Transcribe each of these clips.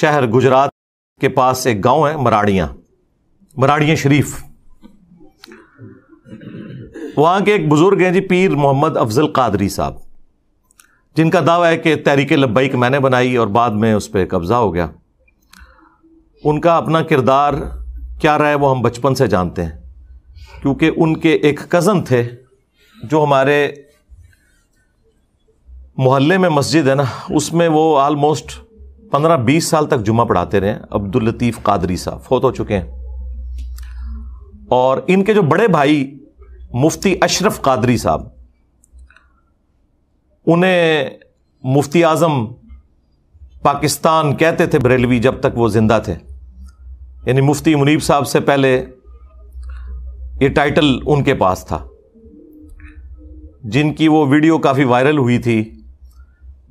शहर गुजरात के पास एक गांव है मराड़ियाँ मराड़िया शरीफ वहाँ के एक बुज़ुर्ग हैं जी पीर मोहम्मद अफजल कादरी साहब जिनका दावा है कि तहरीक लब्बैक मैंने बनाई और बाद में उस पर कब्ज़ा हो गया उनका अपना किरदार क्या रहा है वो हम बचपन से जानते हैं क्योंकि उनके एक कज़न थे जो हमारे मोहल्ले में मस्जिद है ना उसमें वो आलमोस्ट पंद्रह बीस साल तक जुमा पढ़ाते रहे अब्दुल लतीफ़ कादरी साहब फोत हो चुके हैं और इनके जो बड़े भाई मुफ्ती अशरफ कादरी साहब उन्हें मुफ्ती आज़म पाकिस्तान कहते थे बरेलवी जब तक वो ज़िंदा थे यानी मुफ्ती मुनीब साहब से पहले ये टाइटल उनके पास था जिनकी वो वीडियो काफ़ी वायरल हुई थी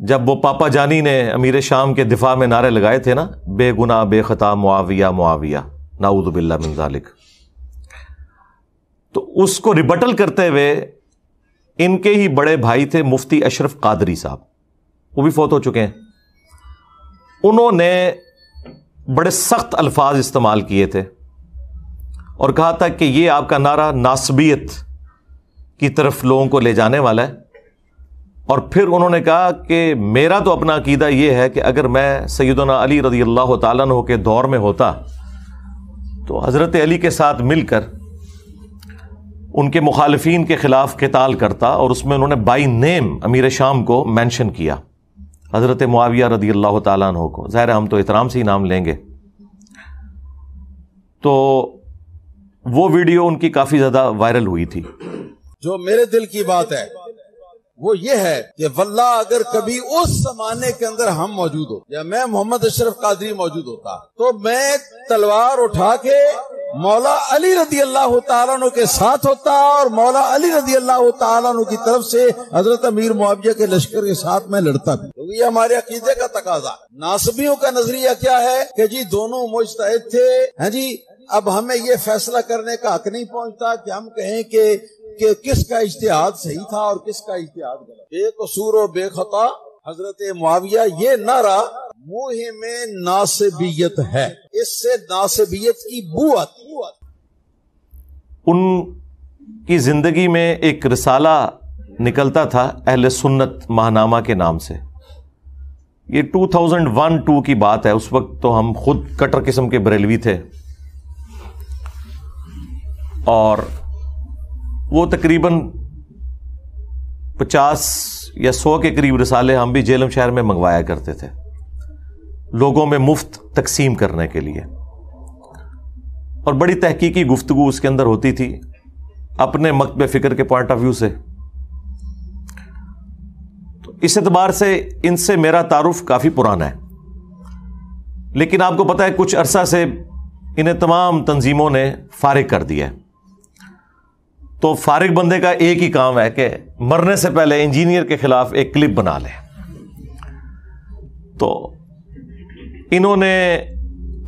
जब वो पापा जानी ने अमीर शाम के दिफा में नारे लगाए थे ना बेगुना बेखता मुआविया मुआविया नाउदबिल्ला मिनजालिक तो उसको रिबटल करते हुए इनके ही बड़े भाई थे मुफ्ती अशरफ कादरी साहब वो भी फोत हो चुके हैं उन्होंने बड़े सख्त अल्फाज इस्तेमाल किए थे और कहा था कि ये आपका नारा नासबियत की तरफ लोगों को ले जाने वाला है और फिर उन्होंने कहा कि मेरा तो अपना अकीदा यह है कि अगर मैं सैदना अली रदी अल्लाह तन के दौर में होता तो हज़रत अली के साथ मिलकर उनके मुखालफी के ख़िलाफ़ कताल करता और उसमें उन्होंने बाई नेम अमीर शाम को मैंशन किया हज़रत मुआविया रदी अल्लाह तन को ज़ाहिर हम तो एहतराम से ही नाम लेंगे तो वो वीडियो उनकी काफ़ी ज़्यादा वायरल हुई थी जो मेरे दिल की बात है वो ये है कि वल्ला अगर कभी उस जमाने के अंदर हम मौजूद हो या मैं मोहम्मद अशरफ कादरी मौजूद होता तो मैं तलवार उठा के मौला अली रदी अल्लाह तु के साथ होता और मौला अली रदी अल्लाह तु की तरफ से हजरत अमीर मुआविया के लश्कर के साथ मैं लड़ता भी तो ये हमारे अकीदे का तकाजा नासबियों का नजरिया क्या है कि जी दोनों मुश्तद थे हैं हाँ जी अब हमें ये फैसला करने का हक नहीं पहुंचता कि हम कहें कि कि किसका इश्तेहाद सही था और किसका इश्तेहाद गलत बेकसूर और बेखता हजरत मुआविया ये नारा मुंह में नासबियत है इससे नासबियत की बुआत उन की जिंदगी में एक रिसाला निकलता था अहल सुन्नत महानामा के नाम से ये 2001-2 की बात है उस वक्त तो हम खुद कटर किस्म के बरेलवी थे और वो तकरीबन पचास या सौ के करीब रसाले हम भी जेलम शहर में मंगवाया करते थे लोगों में मुफ्त तकसीम करने के लिए और बड़ी तहकीकी गुफ्तु उसके अंदर होती थी अपने मकब फ़िक्र के पॉइंट ऑफ व्यू से तो इस एतबार से इनसे मेरा तारुफ काफ़ी पुराना है लेकिन आपको पता है कुछ अरसा से इन्हें तमाम तंजीमों ने फारिग कर दिया है तो फारिग बंदे का एक ही काम है कि मरने से पहले इंजीनियर के खिलाफ एक क्लिप बना ले तो इन्होंने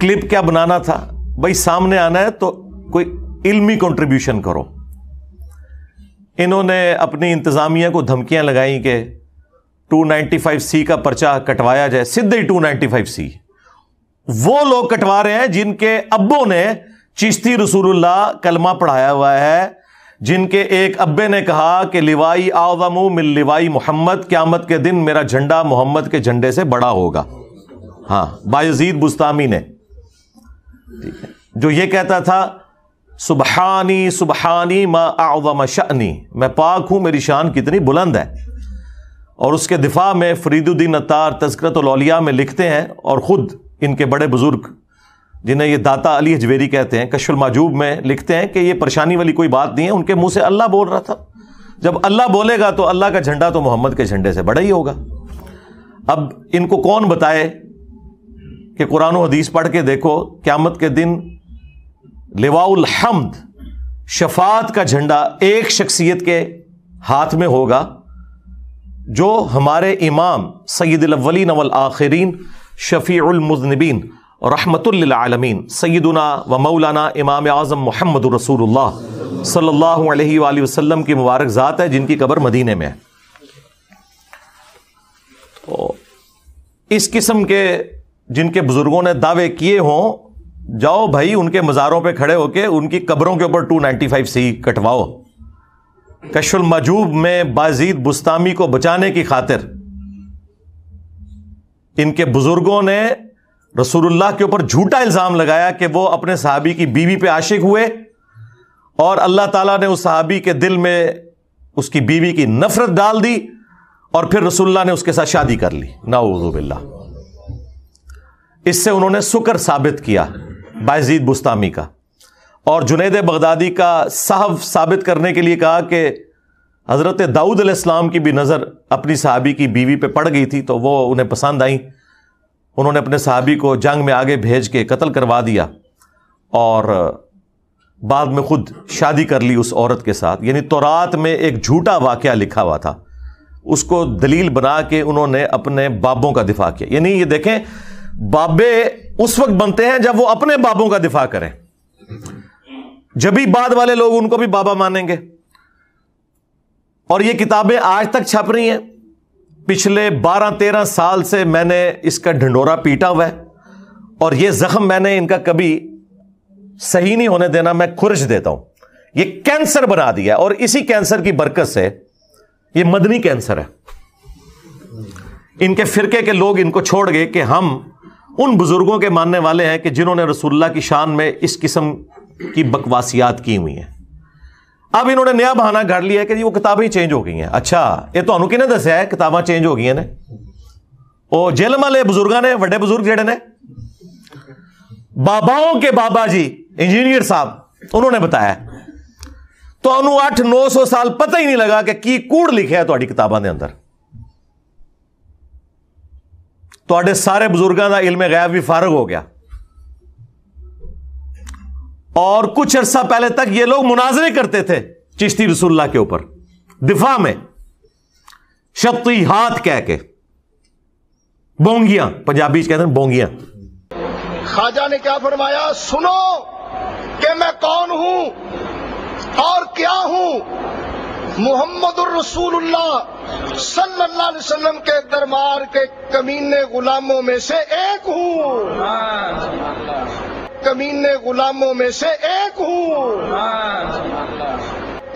क्लिप क्या बनाना था भाई सामने आना है तो कोई इल्मी कंट्रीब्यूशन करो इन्होंने अपनी इंतज़ामिया को धमकियां लगाई कि 295 सी का पर्चा कटवाया जाए सीधे ही 295 सी वो लोग कटवा रहे हैं जिनके अब्बों ने चिश्ती रसूलुल्लाह कलमा पढ़ाया हुआ है जिनके एक अब्बे ने कहा कि लिवाई आजमू मिल लिवाई मोहम्मद क्यामत के दिन मेरा झंडा मोहम्मद के झंडे से बड़ा होगा हाँ बायजीद बुस्तामी ने जो ये कहता था सुबहानी सुबहानी मा आजम शनी मैं पाक हूँ मेरी शान कितनी बुलंद है और उसके दिफा में फरीदुद्दीन अतार तस्करत लौलिया में लिखते हैं और ख़ुद इनके बड़े बुज़ुर्ग जिन्हें ये दाता अली हजवेरी कहते हैं कशुल माजूब में लिखते हैं कि ये परेशानी वाली कोई बात नहीं है उनके मुंह से अल्लाह बोल रहा था जब अल्लाह बोलेगा तो अल्लाह का झंडा तो मोहम्मद के झंडे से बड़ा ही होगा अब इनको कौन बताए कि कुरान हदीस पढ़ के देखो क्यामत के दिन लिवाउल हमद शफात का झंडा एक शख्सियत के हाथ में होगा जो हमारे इमाम सैद नवल आखरीन आखिरीन शफ़ीमजनबीन रहमतुल्लामीन सैदना व मौलाना इमाम आज़म मोहम्मद रसूल सल्लल्लाहु अलैहि की मुबारक ज़ात है जिनकी कबर मदीने में है तो इस किस्म के जिनके बुज़ुर्गों ने दावे किए हों जाओ भाई उनके मज़ारों पर खड़े होकर उनकी कबरों के ऊपर टू नाइन्टी 295 सी कटवाओ कशुल में बाजीद बुस्तामी को बचाने की खातिर इनके बुज़ुर्गों ने रसूलुल्लाह के ऊपर झूठा इल्ज़ाम लगाया कि वो अपने सहाबी की बीवी पे आशिक हुए और अल्लाह ताला ने उस सहाबी के दिल में उसकी बीवी की नफरत डाल दी और फिर रसुल्ला ने उसके साथ शादी कर ली नाउजुबिल्ला इससे उन्होंने सुकर साबित किया बाजीद बुस्तामी का और जुनेद बगदादी का साहब साबित करने के लिए कहा कि हज़रत दाऊद अलैहिस्सलाम की भी नज़र अपनी साहबी की बीवी पर पड़ गई थी तो वह उन्हें पसंद आई उन्होंने अपने साहबी को जंग में आगे भेज के कत्ल करवा दिया और बाद में खुद शादी कर ली उस औरत के साथ यानी तौरात में एक झूठा वाक्य लिखा हुआ था उसको दलील बना के उन्होंने अपने बाबों का दिफा किया यानी ये देखें बाबे उस वक्त बनते हैं जब वो अपने बाबों का दिफा करें जब भी बाद वाले लोग उनको भी बाबा मानेंगे और ये किताबें आज तक छप रही हैं पिछले बारह तेरह साल से मैंने इसका ढंडोरा पीटा हुआ है और ये जख्म मैंने इनका कभी सही नहीं होने देना मैं खुरच देता हूं ये कैंसर बना दिया और इसी कैंसर की बरकत से ये मदनी कैंसर है इनके फिरके के लोग इनको छोड़ गए कि हम उन बुजुर्गों के मानने वाले हैं कि जिन्होंने रसुल्ला की शान में इस किस्म की बकवासियात की हुई हैं अब इन्होंने नया बहाना घड़ लिया है कि जी वो किताबें चेंज हो गई हैं अच्छा ये तो कि दसा है किताबा चेंज हो गई ने और जेलम वाले बजुर्ग ने वे बुजुर्ग जड़े ने बाबाओं के बाबा जी इंजीनियर साहब उन्होंने बताया तो अठ नौ सौ साल पता ही नहीं लगा कि की कूड़ लिखे है थोड़ी किताबों के अंदर तो सारे बुज़ुर्गों का इलम गायब भी फारग हो गया और कुछ अरसा पहले तक ये लोग मुनाजरे करते थे चिश्ती रसुल्ला के ऊपर दिफा में शक्ति हाथ कह के बोंगियां पंजाबी कहते हैं बोंगियां खाजा ने क्या फरमाया सुनो कि मैं कौन हूं और क्या हूं मोहम्मद रसूलुल्लाह सल्लल्लाहु अलैहि वसल्लम के दरबार के कमीने गुलामों में से एक हूं कमीने गुलामों में से एक हूं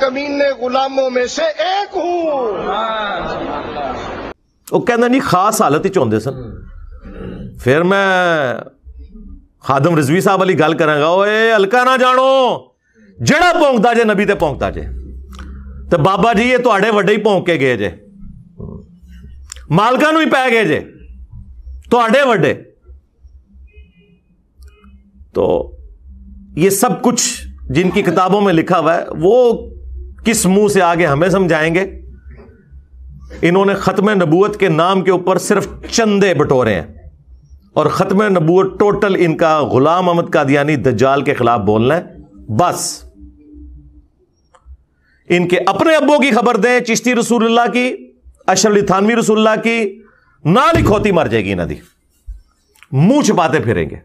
कमीने गुलामों में से एक हूं ਉਹ ਕਹਿੰਦਾ ਨਹੀਂ ਖਾਸ ਹਾਲਤ ਵਿੱਚ ਹੁੰਦੇ ਸਨ ਫਿਰ ਮੈਂ ਖਾਦਮ ਰਜ਼ਵੀ ਸਾਹਿਬ ਵਾਲੀ ਗੱਲ ਕਰਾਂਗਾ ਓਏ ਹਲਕਾ ਨਾ ਜਾਣੋ ਜਿਹੜਾ ਭੌਂਕਦਾ ਜੇ ਨਬੀ ਤੇ ਭੌਂਕਦਾ ਜੇ ਤੇ ਬਾਬਾ ਜੀ ਇਹ ਤੁਹਾਡੇ ਵੱਡੇ ਹੀ ਭੌਂਕ ਕੇ ਗਏ ਜੇ ਮਾਲਕਾਂ ਨੂੰ ਹੀ ਪੈ ਗਏ ਜੇ ਤੁਹਾਡੇ ਵੱਡੇ तो ये सब कुछ जिनकी किताबों में लिखा हुआ है वो किस मुंह से आगे हमें समझाएंगे इन्होंने ख़त्म नबूत के नाम के ऊपर सिर्फ चंदे बटोरे हैं और ख़त्म नबूत टोटल इनका गुलाम अहमद कादियानी दज्जाल के खिलाफ बोलना है बस इनके अपने अब्बों की खबर दें चिश्ती रसूलुल्लाह की अशरली थानवी रसूलुल्लाह की ना लिखोती मर जाएगी नदी मुंह छुपाते फिरेंगे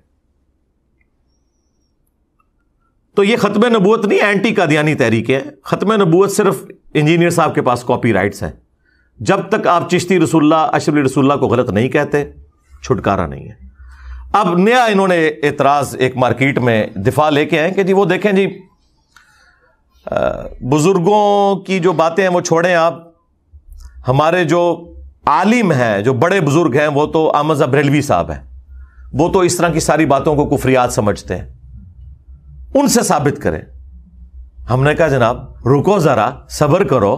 तो ये ख़त्म नबूत नहीं एंटी कादियानी तहरीक है ख़त्म नबूत सिर्फ इंजीनियर साहब के पास कॉपी राइट्स हैं जब तक आप चिश्ती रसुल्ला अशरफ रसुल्ला को गलत नहीं कहते छुटकारा नहीं है अब नया इन्होंने एतराज़ एक मार्केट में दिफा लेके आए कि जी वो देखें जी बुज़ुर्गों की जो बातें हैं वो छोड़ें आप हमारे जो आलिम हैं जो बड़े बुज़ुर्ग हैं वो तो अहमद अब्रेलवी साहब हैं वो तो इस तरह की सारी बातों को कुफरियात समझते हैं उनसे साबित करें हमने कहा जनाब रुको ज़रा सब्र करो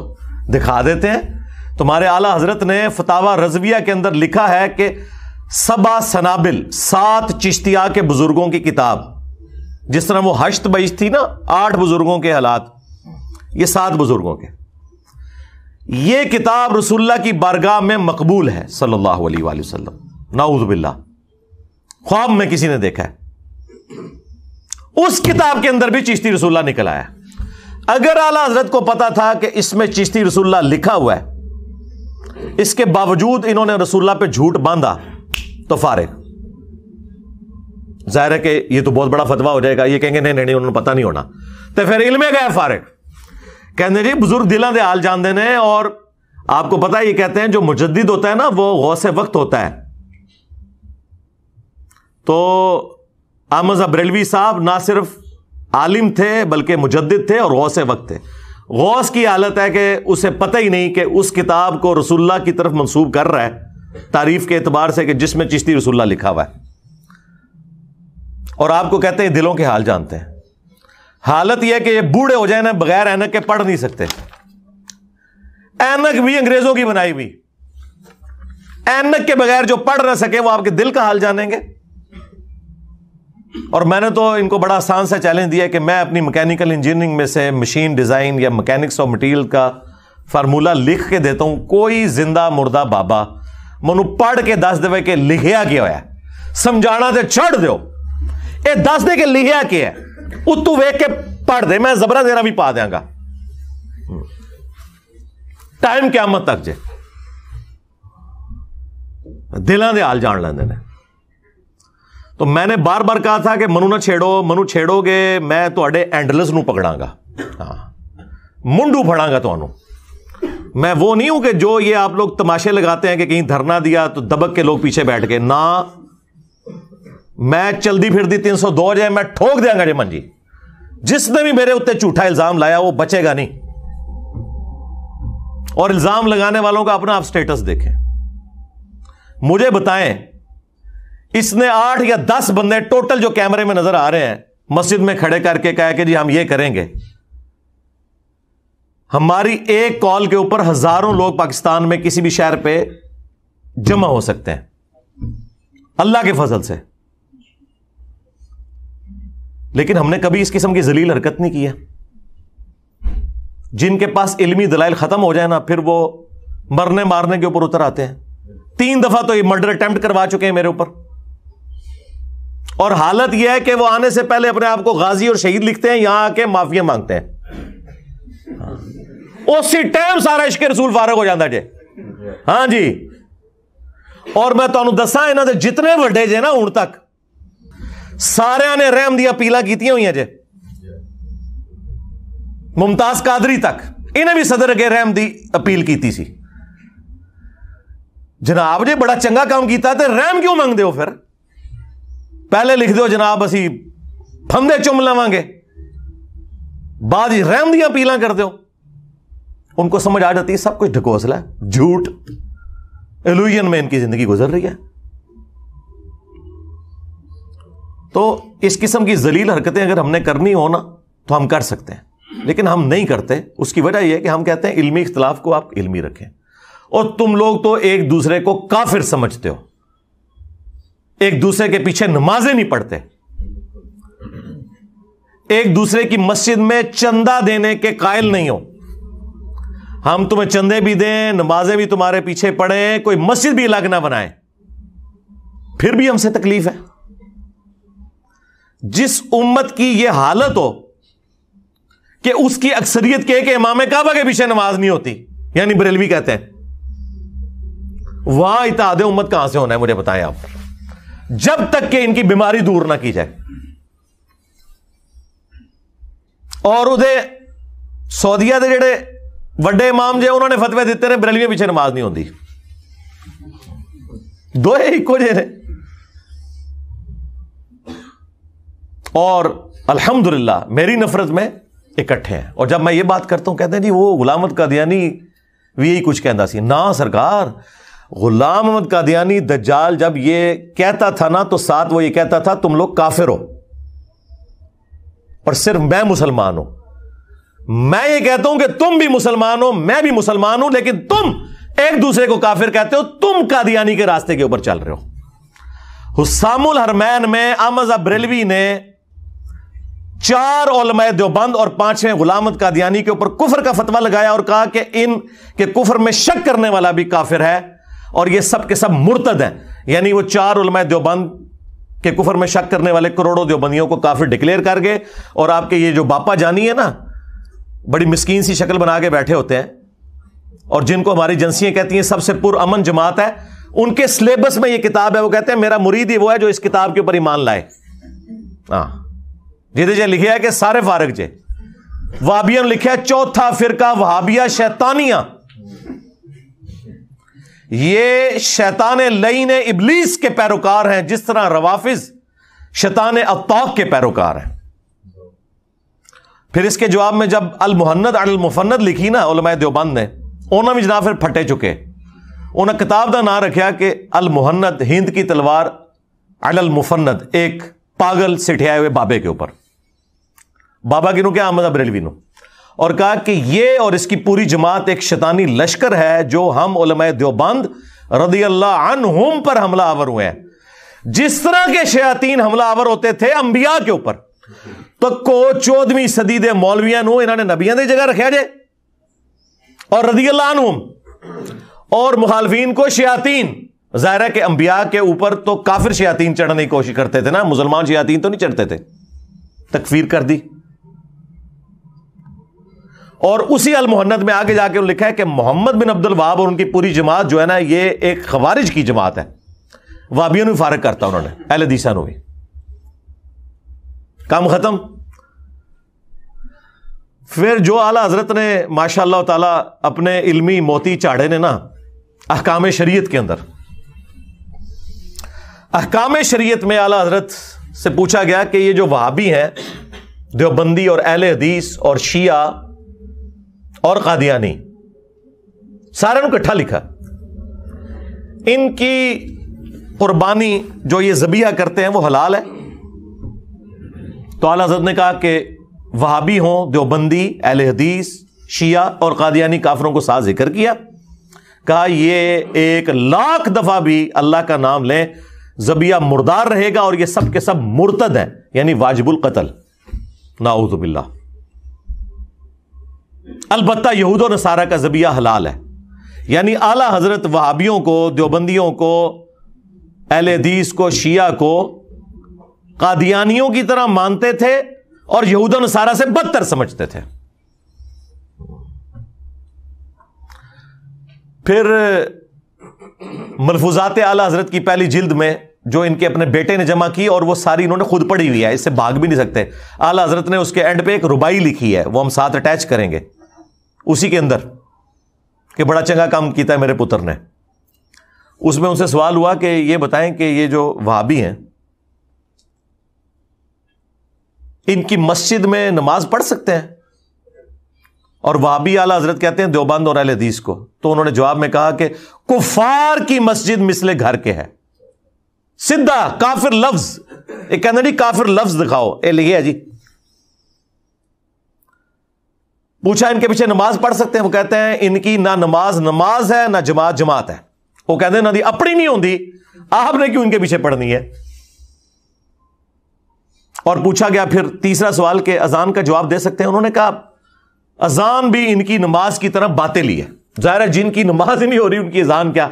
दिखा देते हैं तुम्हारे आला हजरत ने फतावा रजविया के अंदर लिखा है कि सबा सनाबिल सात चिश्तिया के बुजुर्गों की किताब जिस तरह वो हश्त बइज थी ना आठ बुजुर्गों के हालात ये सात बुजुर्गों के ये किताब रसुल्ला की बारगाह में मकबूल है सल्लल्लाहु अलैहि वसल्लम नाउज ख्वाब में किसी ने देखा है उस किताब के अंदर भी चिश्ती रसुल्ला निकल आया अगर आला हजरत को पता था कि इसमें चिश्ती रसुल्ला लिखा हुआ है इसके बावजूद इन्होंने रसुल्ला पे झूठ बांधा तो फारे जाहिर है कि ये तो बहुत बड़ा फतवा हो जाएगा ये कहेंगे नहीं नहीं उन्होंने पता नहीं होना तो फिर इलमे गए फारे कहते जी बुजुर्ग दिला दे हाल जानते हैं और आपको पता है ये कहते हैं जो मुजद होता है ना वो गौ से वक्त होता है तो अहमद अब्रेलवी साहब ना सिर्फ आलिम थे बल्कि मुजद थे और गौस वक्त थे गौस की हालत है कि उसे पता ही नहीं कि उस किताब को रसुल्ला की तरफ मनसूब कर रहा है तारीफ के अतबार से कि जिसमें चिश्ती रसुल्ला लिखा हुआ है और आपको कहते हैं दिलों के हाल जानते हैं हालत यह कि ये बूढ़े हो जाए ना बगैर एनक के पढ़ नहीं सकते ऐनक भी अंग्रेजों की बनाई हुई एनक के बगैर जो पढ़ ना सके वो आपके दिल का हाल जानेंगे और मैंने तो इनको बड़ा आसान सा चैलेंज दिया कि मैं अपनी मैकेनिकल इंजीनियरिंग में से मशीन डिज़ाइन या मैकेनिक्स ऑफ मटीरियल का फार्मूला लिख के देता हूं कोई जिंदा मुर्दा बाबा मैं पढ़ के दस देवे कि लिखया क्या ਹੋਇਆ ਸਮਝਾਣਾ तो ਛੱਡ ਦਿਓ ਇਹ ਦੱਸ ਦੇ ਕਿ ਲਿਖਿਆ ਕੀ ਹੈ ਉਤੋਂ ਵੇਖ ਕੇ ਪੜ ਦੇ ਮੈਂ ਜ਼ਬਰਾਂ ਦੇਣਾ ਵੀ ਪਾ ਦਿਆਂਗਾ ਟਾਈਮ ਕਿਆਮਤ ਤੱਕ ਜੇ ਦਿਲਾਂ ਦੇ ਹਾਲ ਜਾਣ ਲੈਂਦੇ ਨੇ तो मैंने बार बार कहा था कि मनु ना छेड़ो मनु छेड़ोगे मैं तो एंडलस न ਪਕੜਾਂਗਾ हाँ मुंडू ਫੜਾਂਗਾ तो मैं वो नहीं हूं कि जो ये आप लोग तमाशे लगाते हैं कि कहीं धरना दिया तो दबक के लोग पीछे बैठ गए ना मैं चलदी दी तीन सौ दो जाए मैं ठोक देंगे जमन जी जिसने भी मेरे उत्ते झूठा इल्जाम लाया वो बचेगा नहीं और इल्जाम लगाने वालों का अपना आप स्टेटस देखें मुझे बताएं इसने आठ या दस बंदे टोटल जो कैमरे में नजर आ रहे हैं मस्जिद में खड़े करके कहा कि जी हम ये करेंगे हमारी एक कॉल के ऊपर हजारों लोग पाकिस्तान में किसी भी शहर पे जमा हो सकते हैं अल्लाह के फजल से लेकिन हमने कभी इस किस्म की जलील हरकत नहीं की है जिनके पास इलमी दलाइल खत्म हो जाए ना फिर वो मरने मारने के ऊपर उतर आते हैं तीन दफा तो ये मर्डर अटैम्प्ट करवा चुके हैं मेरे ऊपर और हालत यह है कि वो आने से पहले अपने आप को गाजी और शहीद लिखते हैं यहां आके माफिया मांगते हैं उसी टाइम सारा इश्क रसूल फारक हो जाता जे हां जी और मैं तुम्हें तो दसा इन्होंने जितने व्डे जे ना हूं तक सारे ने रहम दपील की हुई जे मुमताज कादरी तक इन्हें भी सदर अगर रहम की अपील की जनाब जे बड़ा चंगा काम किया तो रहम क्यों मंगते हो फिर पहले लिख दो जनाब असी फंदे चुम लवेंगे बाद रहम दिया पीला कर दो उनको समझ आ जाती है सब कुछ ढकोसला है झूठ एलुजन में इनकी जिंदगी गुजर रही है तो इस किस्म की जलील हरकतें अगर हमने करनी हो ना तो हम कर सकते हैं लेकिन हम नहीं करते उसकी वजह यह है कि हम कहते हैं इल्मी इख्तलाफ को आप इल्मी रखें और तुम लोग तो एक दूसरे को काफिर समझते हो एक दूसरे के पीछे नमाजें नहीं पढ़ते एक दूसरे की मस्जिद में चंदा देने के कायल नहीं हो हम तुम्हें चंदे भी दें नमाजें भी तुम्हारे पीछे पढ़े कोई मस्जिद भी अलग ना बनाए फिर भी हमसे तकलीफ है जिस उम्मत की यह हालत हो कि उसकी अक्सरियत के कि इमाम काबा के पीछे नमाज नहीं होती यानी बरेलवी कहते हैं वहां इताद उम्मत कहां से होना है मुझे बताएं आप जब तक कि इनकी बीमारी दूर ना की जाए और ਉਹਦੇ ਸੌਦੀਆ ਦੇ ਜਿਹੜੇ ਵੱਡੇ ਇਮਾਮ ਜੇ ਉਹਨਾਂ ਨੇ ਫਤਵੇ ਦਿੱਤੇ ਨੇ ਬਰੇਲਵੀਆਂ ਪਿੱਛੇ ਨਮਾਜ਼ ਨਹੀਂ ਹੁੰਦੀ ਦੋਏ ਇੱਕੋ ਜਿਹੇ और अल्हम्दुलिल्लाह मेरी नफरत में इकट्ठे हैं और जब मैं ये बात करता हूं कहते हैं जी वो गुलामत का दियानी भी यही कुछ कहता सी ना सरकार गुलाम अहमद कादियानी दज्जाल जब ये कहता था ना तो साथ वो ये कहता था तुम लोग काफिर हो और सिर्फ मैं मुसलमान हूं मैं ये कहता हूं कि तुम भी मुसलमान हो मैं भी मुसलमान हूं लेकिन तुम एक दूसरे को काफिर कहते हो तुम कादियानी के रास्ते के ऊपर चल रहे हो हुसामुल हरमैन में आमजा अब्रेलवी ने चार ओलमाए देवबंद और पांचवें गुलाम कादियानी के ऊपर कुफर का फतवा लगाया और कहा कि इन के कुफर में शक करने वाला भी काफिर है और ये सब के सब मुर्तद हैं यानी वो चार उलमा देवबंद के कुफर में शक करने वाले करोड़ों देवबंदियों को काफी डिक्लेयर कर गए और आपके ये जो बापा जानी है ना बड़ी मिस्कीन सी शक्ल बना के बैठे होते हैं और जिनको हमारी एजेंसियां कहती हैं सबसे पुरअमन जमात है उनके सिलेबस में ये किताब है वो कहते हैं मेरा मुरीद ही वो है जो इस किताब के ऊपर ईमान लाए हाँ जिदे जे लिखे है कि सारे फारक जे वाबिया ने चौथा फिरका वहाबिया शैतानिया ये शैतान लईन इबलीस के पैरोकार हैं जिस तरह रवाफिज शैतान अताक के पैरोकार हैं फिर इसके जवाब में जब अल अलमुहन्नद अलमुफन्नद लिखी ना उलमाए देवबंद ने उन्होंने भी जनाब फिर फटे चुके उन्हें किताब का ना रखा कि अल मुहन्नद हिंद की तलवार अल अल अलमुफन्नद एक पागल सिठियाए हुए बाबे के ऊपर बाबा किनू क्या अहमद बरेलवी नू और कहा कि ये और इसकी पूरी जमात एक शैतानी लश्कर है जो हम उलमय देवबंद रदी अल्लाह होम पर हमला आवर हुए हैं जिस तरह के शयातीन हमला आवर होते थे अंबिया के ऊपर तो को चौदहवीं सदी के मौलविया इन्होंने नबिया की जगह रखा जे और रदी अल्लाह होम और मुखालफी को शयातीन जाहिर है कि अंबिया के ऊपर तो काफिर शयातीन चढ़ने की कोशिश करते थे ना मुसलमान शयातीन तो नहीं चढ़ते थे तकफीर कर दी और उसी अल मोहन्नत में आगे जाके लिखा है कि मोहम्मद बिन अब्दुल वहाब और उनकी पूरी जमात जो है ना ये एक खबारिज की जमात है वाबियों ने फारक करता उन्होंने अहलदीसा ने भी काम खत्म फिर जो आला हजरत ने माशा ताला अपने इल्मी मोती चाढ़े ने ना अहकाम शरीयत के अंदर अहकाम शरीयत में आला हजरत से पूछा गया कि ये जो वहाबी हैं देवबंदी और अहल हदीस और शिया और कादियानी सारे ने इकट्ठा लिखा इनकी कुर्बानी जो ये जबिया करते हैं वो हलाल है तो आला हजरत ने कहा कि वहाबी हों देवबंदी अहल हदीस शिया और कादियानी काफरों को साथ जिक्र किया कहा ये एक लाख दफा भी अल्लाह का नाम लें जबिया मुर्दार रहेगा और ये सब के सब मुर्तद है यानी वाजिबुल कतल नाउजबिल्ला अलबत् यहूद और नसारा का जबिया हलाल है यानी आला हजरत वहाबियों को देवबंदियों को अहलदीस को शिया को कादियानियों की तरह मानते थे और यहूद नसारा से बदतर समझते थे फिर मलफुजात आला हजरत की पहली जिल्द में जो इनके अपने बेटे ने जमा की और वो सारी इन्होंने खुद पढ़ी हुई है इससे भाग भी नहीं सकते आला हजरत ने उसके एंड पे एक रुबाई लिखी है वो हम साथ अटैच करेंगे उसी के अंदर कि बड़ा चंगा काम किया है मेरे पुत्र ने उसमें उनसे सवाल हुआ कि ये बताएं कि ये जो वहाबी हैं इनकी मस्जिद में नमाज पढ़ सकते हैं और वहाबी आला हजरत कहते हैं देवबंद और अल को तो उन्होंने जवाब में कहा कि कुफार की मस्जिद मिसले घर के है सिद्धा काफिर लफ्ज एक कहना नहीं काफिर लफ्ज दिखाओ ए है जी पूछा इनके पीछे नमाज पढ़ सकते हैं वो कहते हैं इनकी ना नमाज नमाज है ना जमात जमात है वो कहते हैं ना दी अपनी नहीं होती आपने क्यों इनके पीछे पढ़नी है और पूछा गया फिर तीसरा सवाल के अजान का जवाब दे सकते हैं उन्होंने कहा अजान भी इनकी नमाज की तरफ ली है जाहिर है जिनकी नमाज ही नहीं हो रही उनकी अजान क्या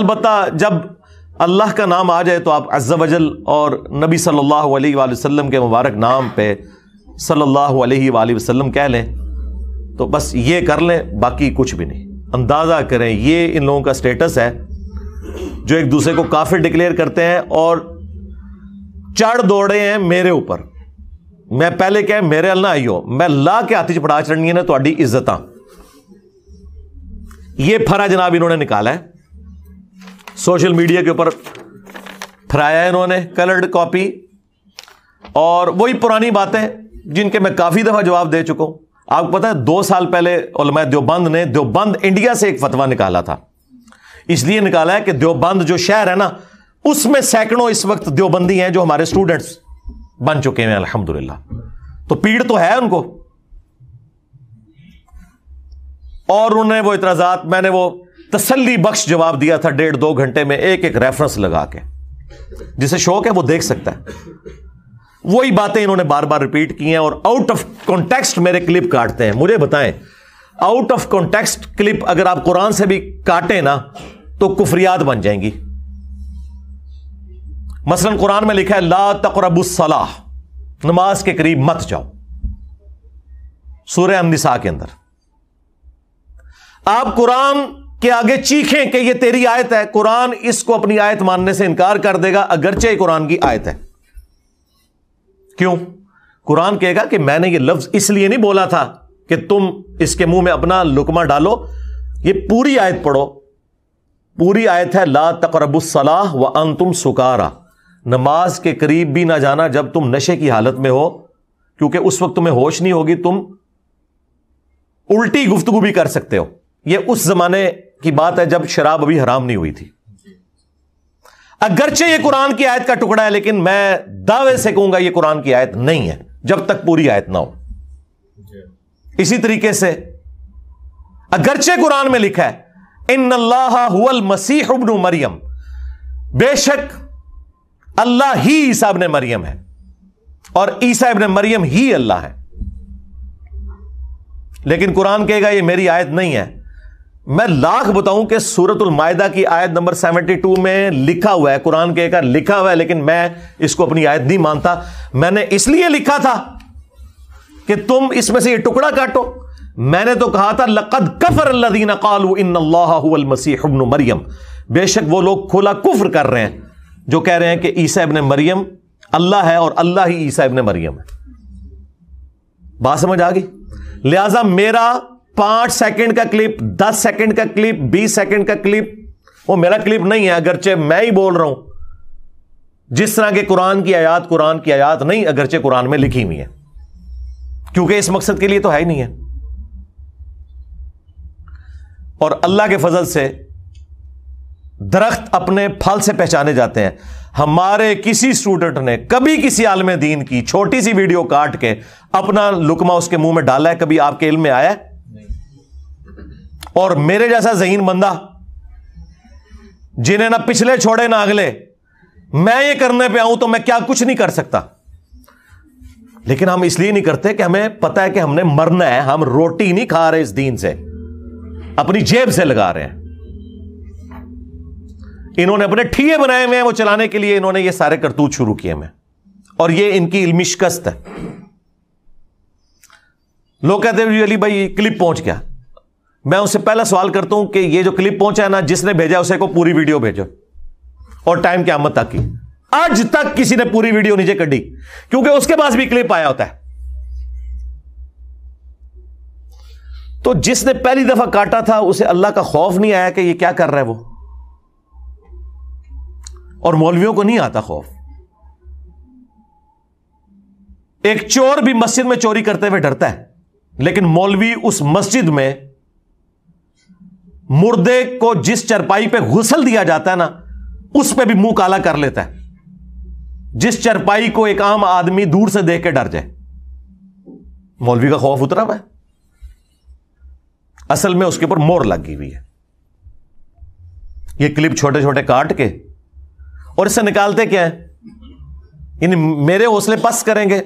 अलबत् जब अल्लाह का नाम आ जाए तो आप अज्जा वजल और नबी सल्लल्लाहु अलैहि वसल्लम के मुबारक नाम पे सल्लल्लाहु अलैहि वसल्लम कह लें तो बस ये कर लें बाकी कुछ भी नहीं अंदाज़ा करें ये इन लोगों का स्टेटस है जो एक दूसरे को काफिर डिक्लेयर करते हैं और चढ़ दौड़े हैं मेरे ऊपर मैं पहले क्या मेरे अल ना आई हो मैं ला के हाथी चढ़ा चढ़नी ना थोड़ी इज्जत ये फरा जनाब इन्होंने निकाला है सोशल मीडिया के ऊपर फराया है इन्होंने कलर्ड कॉपी और वही पुरानी बातें जिनके मैं काफ़ी दफ़ा जवाब दे चुका हूं आपको पता है दो साल पहले देवबंद ने देवबंद इंडिया से एक फतवा निकाला था इसलिए निकाला है कि देवबंद जो शहर है ना उसमें सैकड़ों इस वक्त देवबंदी हैं जो हमारे स्टूडेंट्स बन चुके हैं अल्हम्दुलिल्लाह तो पीड़ तो है उनको और उन्हें वो इतराजात मैंने वो तसली बख्श जवाब दिया था डेढ़ दो घंटे में एक एक रेफरेंस लगा के जिसे शौक है वो देख सकता है वही बातें इन्होंने बार बार रिपीट की हैं और आउट ऑफ कॉन्टेक्स्ट मेरे क्लिप काटते हैं मुझे बताएं आउट ऑफ कॉन्टेक्स्ट क्लिप अगर आप कुरान से भी काटें ना तो कुफरियात बन जाएंगी मसलन कुरान में लिखा है ला तकरबुसलाह नमाज के करीब मत जाओ सूर्य अनसा के अंदर आप कुरान के आगे चीखें कि यह तेरी आयत है कुरान इसको अपनी आयत मानने से इनकार कर देगा अगरचे कुरान की आयत है क्यों कुरान कहेगा कि मैंने ये लफ्ज इसलिए नहीं बोला था कि तुम इसके मुंह में अपना लुकमा डालो ये पूरी आयत पढ़ो पूरी आयत है ला तकरबलाह व अन तुम सुकारा नमाज के करीब भी ना जाना जब तुम नशे की हालत में हो क्योंकि उस वक्त तुम्हें होश नहीं होगी तुम उल्टी गुफ्तगु भी कर सकते हो यह उस जमाने की बात है जब शराब अभी हराम नहीं हुई थी अगरचे ये कुरान की आयत का टुकड़ा है लेकिन मैं दावे से कहूंगा ये कुरान की आयत नहीं है जब तक पूरी आयत ना हो इसी तरीके से अगरचे कुरान में लिखा है इन अल्लाह हुवल मसीह उबन मरियम बेशक अल्लाह ही ईसा इबन मरियम है और ईसा इबन मरियम ही अल्लाह है लेकिन कुरान कहेगा ये मेरी आयत नहीं है मैं लाख बताऊं कि सूरत मायदा की आयत नंबर 72 में लिखा हुआ है कुरान के का लिखा हुआ है लेकिन मैं इसको अपनी आयत नहीं मानता मैंने इसलिए लिखा था कि तुम इसमें से ये टुकड़ा काटो मैंने तो कहा था लकद कफर अल्लादीन मरियम बेशक वो लोग खुला कुफर कर रहे हैं जो कह रहे हैं कि ईसा इबन मरियम अल्लाह है और अल्लाह ही ईसा इबन मरियम है बात समझ आ गई लिहाजा मेरा पांच सेकंड का क्लिप दस सेकंड का क्लिप बीस सेकंड का क्लिप वो मेरा क्लिप नहीं है अगरचे मैं ही बोल रहा हूं जिस तरह के कुरान की आयात कुरान की आयात नहीं अगरचे कुरान में लिखी हुई है क्योंकि इस मकसद के लिए तो है ही नहीं है और अल्लाह के फजल से दरख्त अपने फल से पहचाने जाते हैं हमारे किसी स्टूडेंट ने कभी किसी आलम दीन की छोटी सी वीडियो काट के अपना लुकमा उसके मुंह में डाला है कभी आपके इल्म में आया है और मेरे जैसा जहीन बंदा जिन्हें ना पिछले छोड़े ना अगले मैं ये करने पे आऊं तो मैं क्या कुछ नहीं कर सकता लेकिन हम इसलिए नहीं करते कि हमें पता है कि हमने मरना है हम रोटी नहीं खा रहे इस दिन से अपनी जेब से लगा रहे हैं इन्होंने अपने ठीए बनाए हुए हैं वो चलाने के लिए इन्होंने ये सारे करतूत शुरू किए हैं और ये इनकी इल्मी है लोग कहते हैं अली भाई क्लिप पहुंच गया मैं उससे पहला सवाल करता हूं कि ये जो क्लिप पहुंचा है ना जिसने भेजा उसे को पूरी वीडियो भेजो और टाइम क्या मत तक की आज तक किसी ने पूरी वीडियो नीचे कटी क्योंकि उसके पास भी क्लिप आया होता है तो जिसने पहली दफा काटा था उसे अल्लाह का खौफ नहीं आया कि ये क्या कर रहा है वो और मौलवियों को नहीं आता खौफ एक चोर भी मस्जिद में चोरी करते हुए डरता है लेकिन मौलवी उस मस्जिद में मुर्दे को जिस चरपाई पे गुसल दिया जाता है ना उस पे भी मुंह काला कर लेता है जिस चरपाई को एक आम आदमी दूर से देख के डर जाए मौलवी का खौफ उतरा हुआ असल में उसके ऊपर मोर लगी हुई है ये क्लिप छोटे छोटे काट के और इससे निकालते क्या है इन मेरे हौसले पस करेंगे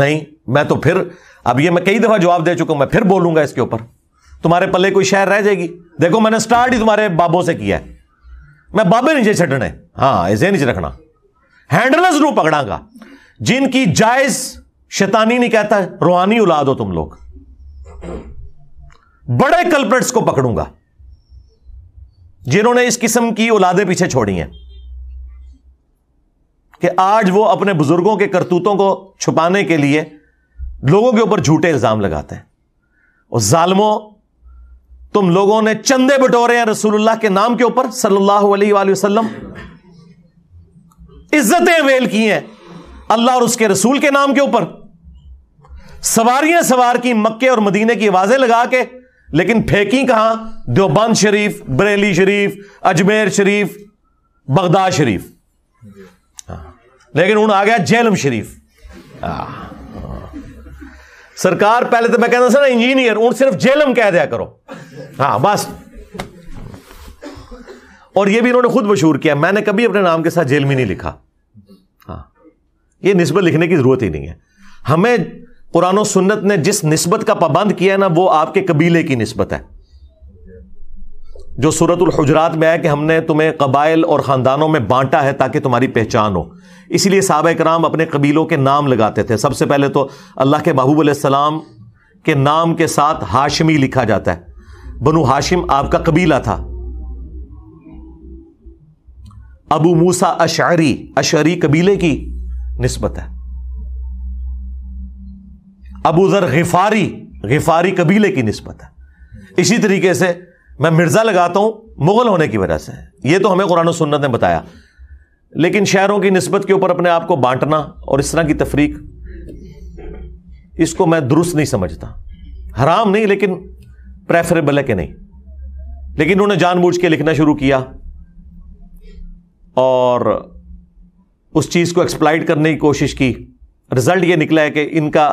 नहीं मैं तो फिर अब ये मैं कई दफा जवाब दे चुका हूं मैं फिर बोलूंगा इसके ऊपर तुम्हारे पल्ले कोई शहर रह जाएगी देखो मैंने स्टार्ट ही तुम्हारे बाबों से किया है मैं बाबे नीचे छटने हाँ ऐसे नीचे रखना हैंडलर्स नु पकड़ागा जिनकी जायज शैतानी नहीं कहता रूहानी औलाद हो तुम लोग बड़े कल्प्रेट्स को पकड़ूंगा जिन्होंने इस किस्म की औलादे पीछे छोड़ी हैं कि आज वो अपने बुजुर्गों के करतूतों को छुपाने के लिए लोगों के ऊपर झूठे इल्जाम लगाते हैं और जालमों तुम लोगों ने चंदे बटोरे हैं रसूलुल्लाह के नाम के ऊपर सल्लल्लाहु अलैहि वसल्लम इज्जतें वेल की हैं अल्लाह और उसके रसूल के नाम के ऊपर सवारियां सवार की मक्के और मदीने की आवाजें लगा के लेकिन फेंकी कहां देवबंद शरीफ बरेली शरीफ अजमेर शरीफ बगदाद शरीफ हाँ। लेकिन उन आ गया जेलम शरीफ आ, हाँ। आ, सरकार पहले तो मैं कहना सर इंजीनियर हूं सिर्फ जेलम कह दिया करो हाँ बस और ये भी उन्होंने खुद मशहूर किया मैंने कभी अपने नाम के साथ जेल में नहीं लिखा हाँ ये नस्बत लिखने की जरूरत ही नहीं है हमें कुरान सुन्नत ने जिस नस्बत का पाबंद किया है ना वो आपके कबीले की नस्बत है जो सूरत हुजरात में आया कि हमने तुम्हें कबाइल और ख़ानदानों में बांटा है ताकि तुम्हारी पहचान हो इसीलिए साब कराम अपने कबीलों के नाम लगाते थे सबसे पहले तो अल्लाह के महबूब सलाम के नाम के साथ हाशमी लिखा जाता है बनु हाशिम आपका कबीला था अबू मूसा अशारी अशारी कबीले की नस्बत है अबू जर गिफारी गिफारी कबीले की नस्बत है इसी तरीके से मैं मिर्जा लगाता हूं मुगल होने की वजह से यह तो हमें कुरान सुन्नत ने बताया लेकिन शहरों की नस्बत के ऊपर अपने आप को बांटना और इस तरह की तफरीक इसको मैं दुरुस्त नहीं समझता हराम नहीं लेकिन प्रेफरेबल है कि नहीं लेकिन उन्होंने जानबूझ के लिखना शुरू किया और उस चीज़ को एक्सप्लाइट करने की कोशिश की रिजल्ट यह निकला है कि इनका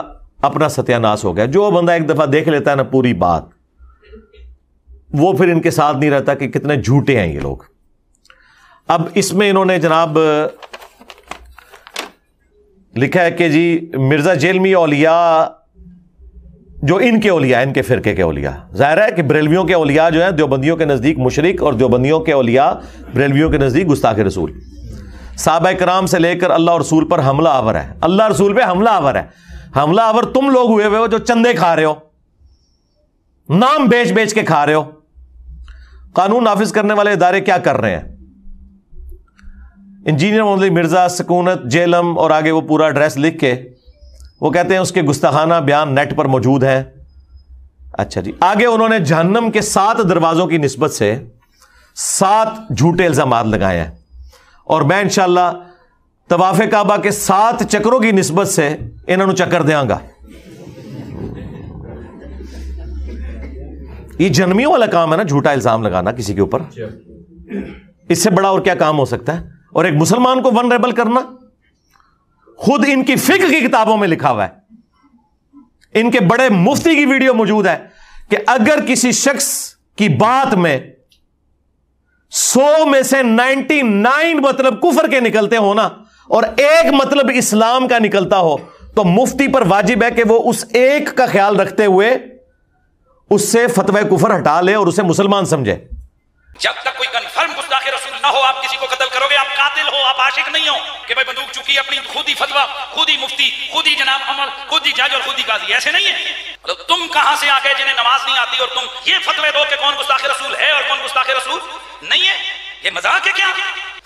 अपना सत्यानाश हो गया जो बंदा एक दफ़ा देख लेता है ना पूरी बात वो फिर इनके साथ नहीं रहता कि कितने झूठे हैं ये लोग अब इसमें इन्होंने जनाब लिखा है कि जी मिर्ज़ा जेलमी ओलिया जो इनके ओलिया इनके फ़िरके के ओलिया ज़ाहिर है कि ब्रेलवियों के ओलिया जो है देवबंदियों के नज़दीक मुशरक और देवबंदियों के ओलिया ब्रेलवियों के नज़दीक गुस्ताख रसूल साहब कराम से लेकर अल्लाह रसूल पर हमला आवर है अल्लाह रसूल पर हमला आवर है हमला आवर तुम लोग हुए हुए हो जो चंदे खा रहे हो नाम बेच बेच के खा रहे हो कानून नाफिज करने वाले इदारे क्या कर रहे हैं इंजीनियर मोहम्मद मिर्ज़ा सकूनत जेलम और आगे वो पूरा एड्रेस लिख के वो कहते हैं उसके गुस्ताखाना बयान नेट पर मौजूद हैं अच्छा जी आगे उन्होंने जहन्नम के सात दरवाज़ों की नस्बत से सात झूठे इल्ज़ाम लगाए हैं और मैं इंशाला तवाफ़ काबा के सात चक्रों की नस्बत से इन्होंने चक्कर देंगा ये जन्मियों वाला काम है ना झूठा इल्जाम लगाना किसी के ऊपर इससे बड़ा और क्या काम हो सकता है और एक मुसलमान को वनरेबल करना खुद इनकी फिक्र की किताबों में लिखा हुआ है इनके बड़े मुफ्ती की वीडियो मौजूद है कि अगर किसी शख्स की बात में सौ में से नाइनटी नाइन मतलब कुफर के निकलते हो ना और एक मतलब इस्लाम का निकलता हो तो मुफ्ती पर वाजिब है कि वो उस एक का ख्याल रखते हुए उससे फतवा कुफर हटा ले और उसे मुसलमान समझे जब तक कोई कन्फर्म गुस्ताखे रसूल ना हो आप किसी को कत्ल करोगे आप कातिल हो आप आशिक नहीं हो कि भाई बंदूक चुकी है अपनी खुद ही फतवा खुद ही मुफ्ती खुद ही जनाब अमल खुद ही जज और खुद ही गाजी ऐसे नहीं है मतलब तुम कहां से आ गए जिन्हें नमाज नहीं आती और तुम ये फतवे दो कि कौन गुस्ताखे रसूल है और कौन गुस्ताखे रसूल नहीं है ये मजाक है क्या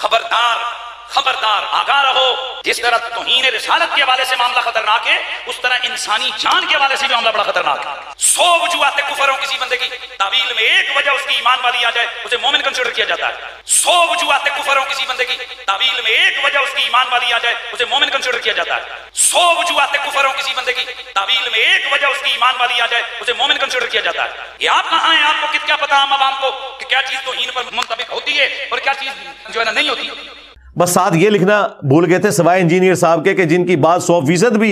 खबरदार खबरदार आगा रहो जिस तरह तोहन रिसालत के हवाले से मामला खतरनाक है उस तरह इंसानी जान के हवाले से भी मामला बड़ा खतरनाक है सो वजूहत कुफर हो किसी बंदे की तावील में एक वजह उसकी ईमान वाली आ जाए उसे मोमिन कंसिडर किया जाता है सो वजूहत कुफर हो किसी बंदे की तावील में एक वजह उसकी ईमान वाली आ जाए उसे मोमिन कंसिडर किया जाता है सो वजूहत कुफर हो किसी बंदे की तावील में एक वजह उसकी ईमान वाली आ जाए उसे मोमिन कंसिडर किया जाता है ये आप कहाँ हैं आपको कितना पता आम आवाम को कि क्या चीज तो तोहन पर मुंतबिक होती है और क्या चीज जो है ना नहीं होती बस साथ ये लिखना भूल गए थे सिवाय इंजीनियर साहब के कि जिनकी बात सौ फीसद भी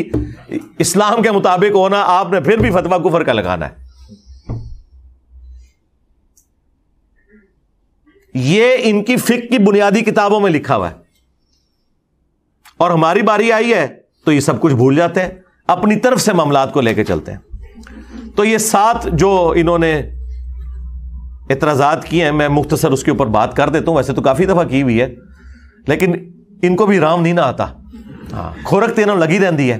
इस्लाम के मुताबिक होना आपने फिर भी फतवा कुफर का लगाना है ये इनकी फिक की बुनियादी किताबों में लिखा हुआ है और हमारी बारी आई है तो ये सब कुछ भूल जाते हैं अपनी तरफ से मामलात को लेकर चलते हैं तो ये सात जो इन्होंने इतराजात किए हैं मैं मुख्तसर उसके ऊपर बात कर देता हूं वैसे तो काफी दफा की हुई है लेकिन इनको भी राम नहीं ना आता हाँ खुरक तो इन्हों लगी रहती है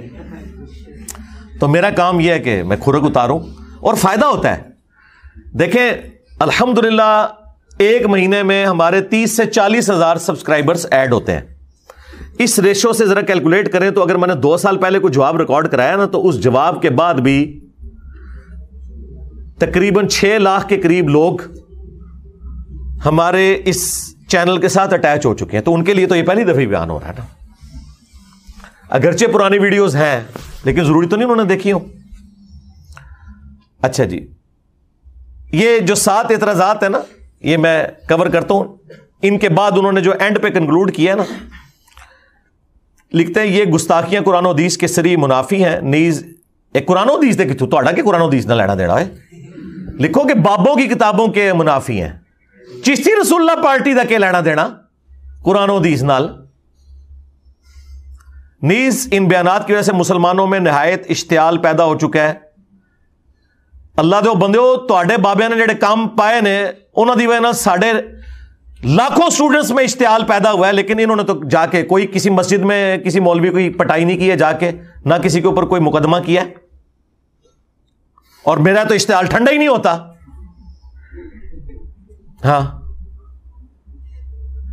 तो मेरा काम यह है कि मैं खुरक उतारूं और फ़ायदा होता है देखें अल्हम्दुलिल्लाह एक महीने में हमारे तीस से चालीस हज़ार सब्सक्राइबर्स ऐड होते हैं इस रेशो से ज़रा कैलकुलेट करें तो अगर मैंने दो साल पहले कोई जवाब रिकॉर्ड कराया ना तो उस जवाब के बाद भी तकरीबन छह लाख के करीब लोग हमारे इस चैनल के साथ अटैच हो चुके हैं तो उनके लिए तो ये पहली दफे बयान हो रहा है ना अगरचे पुरानी वीडियोस हैं लेकिन जरूरी तो नहीं उन्होंने देखी हो अच्छा जी ये जो सात एतराजात है ना ये मैं कवर करता हूं इनके बाद उन्होंने जो एंड पे कंक्लूड किया ना लिखते हैं ये गुस्ताखियां कुरान उदीस के सरी मुनाफी हैं नीज एक कुरान हदीस दे कितों तो के कुरान हदीस ना लेना देना है लिखो कि बाबों की किताबों के मुनाफी हैं ਚਿਸ਼ਤੀ रसूला पार्टी का ਕੀ ਲੈਣਾ ਦੇਣਾ कुरान हदीस नाल नीज इन बयानात की वजह से मुसलमानों में नहायत इश्तियाल पैदा हो चुका है अल्लाह के बंदे थोड़े बाबे ने जो काम पाए ने उन्होंने वजह साढ़े लाखों स्टूडेंट्स में इश्तियाल पैदा हुआ है लेकिन इन्होंने तो जाके कोई किसी मस्जिद में किसी मौलवी कोई पटाई नहीं की है जाके ना किसी के ऊपर कोई मुकदमा किया और मेरा तो इश्तियाल ठंडा ही नहीं होता हाँ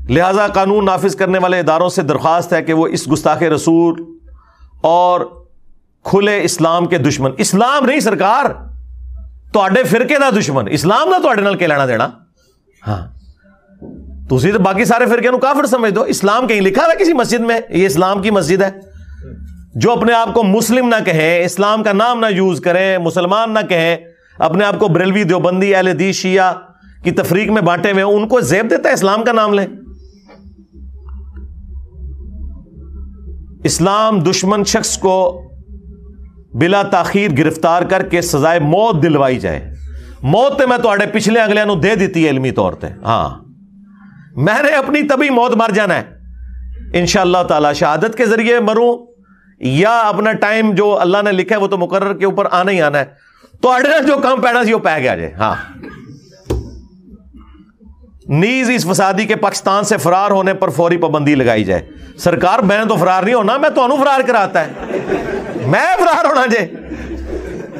लिहाजा कानून नाफिज करने वाले इदारों से दरख्वास्त है कि वह इस गुस्ताख रसूल और खुले इस्लाम के दुश्मन इस्लाम नहीं सरकार ਤੁਹਾਡੇ ਫਿਰਕੇ ਦਾ ਦੁਸ਼ਮਨ ਇਸਲਾਮ ਨਾਲ ਤੁਹਾਡੇ ਨਾਲ ਕੀ ਲੈਣਾ ਦੇਣਾ ਹਾਂ ਤੁਸੀਂ ਤਾਂ ਬਾਕੀ ਸਾਰੇ ਫਿਰਕਿਆਂ ਨੂੰ ਕਾਫਰ ਸਮਝਦੇ ਹੋ ਇਸਲਾਮ ਕਹੀਂ ਲਿਖਾ ਹੈ ਕਿਸੇ ਮਸਜਿਦ ਮੇ ਇਹ ਇਸਲਾਮ ਕੀ ਮਸਜਿਦ ਹੈ जो अपने आप को मुस्लिम ना कहे इस्लाम का नाम ना यूज करें मुसलमान ना कहे अपने आप को ब्रिलवी देवबंदी अहलदी शिया की तफरीक में बांटे हुए उनको जेब देता है इस्लाम का नाम लें इस्लाम दुश्मन शख्स को बिला ताखीर गिरफ्तार करके सजाए मौत दिलवाई जाए मौत तो मैं थोड़े पिछले अगलिया दे दी है इलमी तौर पर हाँ मैंने अपनी तभी मौत मर जाना है इन तला शहादत के जरिए मरूं या अपना टाइम जो अल्लाह ने लिखा है वो तो मुकर्र के ऊपर आना ही आना है तो अड़े जो काम पैना जी वो पै गया जे हाँ नीज इस फसादी के पाकिस्तान से फरार होने पर फौरी पाबंदी लगाई जाए सरकार मैं तो फरार नहीं होना मैं तो फरार कराता है मैं फरार होना जे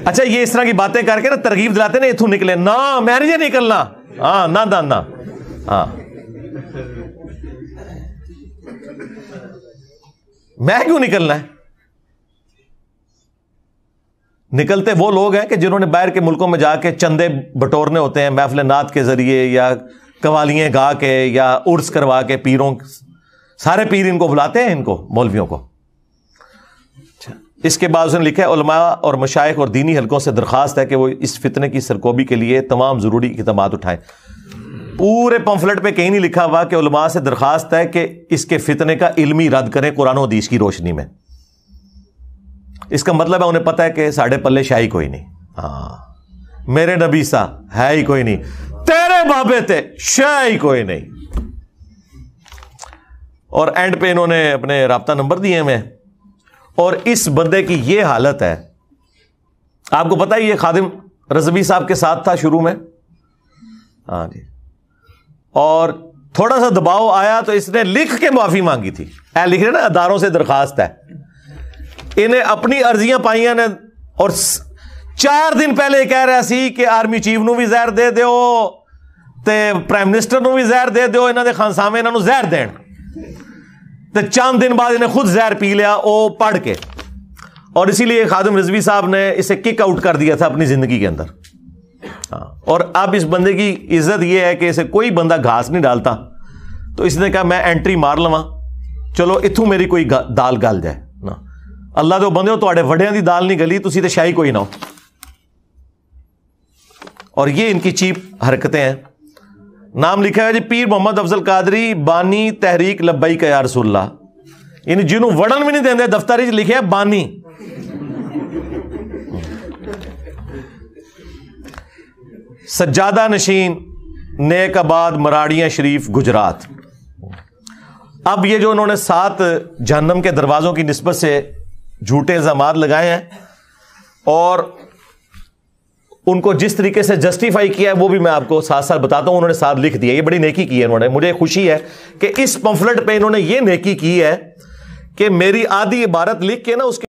अच्छा ये इस तरह की बातें करके ना तरकीब दिलाते ना इथू निकले ना मैं नहीं निकलना हाँ ना ना हाँ मैं क्यों निकलना है निकलते वो लोग हैं कि जिन्होंने बाहर के मुल्कों में जाके चंदे बटोरने होते हैं महफिल नात के जरिए या कवालियाँ गा के या उर्स करवा के पीरों सारे पीर इनको बुलाते हैं इनको मौलवियों को अच्छा, इसके बाद उसने लिखा उलमा और मशाइ और दीनी हल्कों से दरखास्त है कि वो इस फितने की सरकोबी के लिए तमाम ज़रूरी इकदाम उठाएं पूरे पम्फलेट पे कहीं नहीं लिखा हुआ कि उलमा से दरखास्त है कि इसके फितने का इलमी रद्द करें कुरान हदीस की रोशनी में इसका मतलब है उन्हें पता है कि साढ़े पल्ले शाही कोई नहीं हाँ मेरे नबी सा है ही कोई नहीं बाबे थे शाह कोई नहीं और एंड पे इन्होंने अपने रबता नंबर दिए मैं और इस बंदे की यह हालत है आपको पता ही ये खादिम रजबी साहब के साथ था शुरू में हाँ जी और थोड़ा सा दबाव आया तो इसने लिख के माफी मांगी थी ए लिख रहे ना अदारों से दरखास्त है इन्हें अपनी अर्जियां पाइया ने और चार दिन पहले कह रहा सी कि आर्मी चीफ नु दे दो तो प्राइम मिनिस्टर भी जहर दे ਦੇ ਦਿਓ ਇਹਨਾਂ ਦੇ ਖਾਨਸਾਮੇ ਇਹਨਾਂ तो चंद दिन बाद इन्हें खुद जहर पी लिया वो पढ़ के और इसीलिए खादम रिजवी साहब ने इसे किक आउट कर दिया था अपनी ज़िंदगी के अंदर हाँ और अब इस बंदे की इज्जत यह है कि इसे कोई बंदा घास नहीं डालता तो इसने कहा मैं एंट्री मार लवा चलो इतों मेरी कोई दाल गल जाए ना अल्लाह तो बंदे हो तो वड्या की दाल नहीं गली तुम तो शाही कोई ना हो और ये इनकी चीप हरकतें हैं नाम लिखा है जी पीर मोहम्मद अफजल कादरी बानी तहरीक लबई का यार रसुल्ला इन जिन्हों वड़न भी नहीं देंगे दफ्तर लिखे बानी सज्जादा नशीन नेक आबाद मराड़िया शरीफ गुजरात अब ये जो उन्होंने सात जहनम के दरवाज़ों की नस्बत से झूठे इल्ज़ाम लगाए हैं और उनको जिस तरीके से जस्टिफाई किया है वो भी मैं आपको साथ साथ बताता हूं उन्होंने साथ लिख दिया ये बड़ी नेकी की है उन्होंने मुझे खुशी है कि इस पंफलेट पे इन्होंने ये नेकी की है कि मेरी आधी इबारत लिख के ना उसके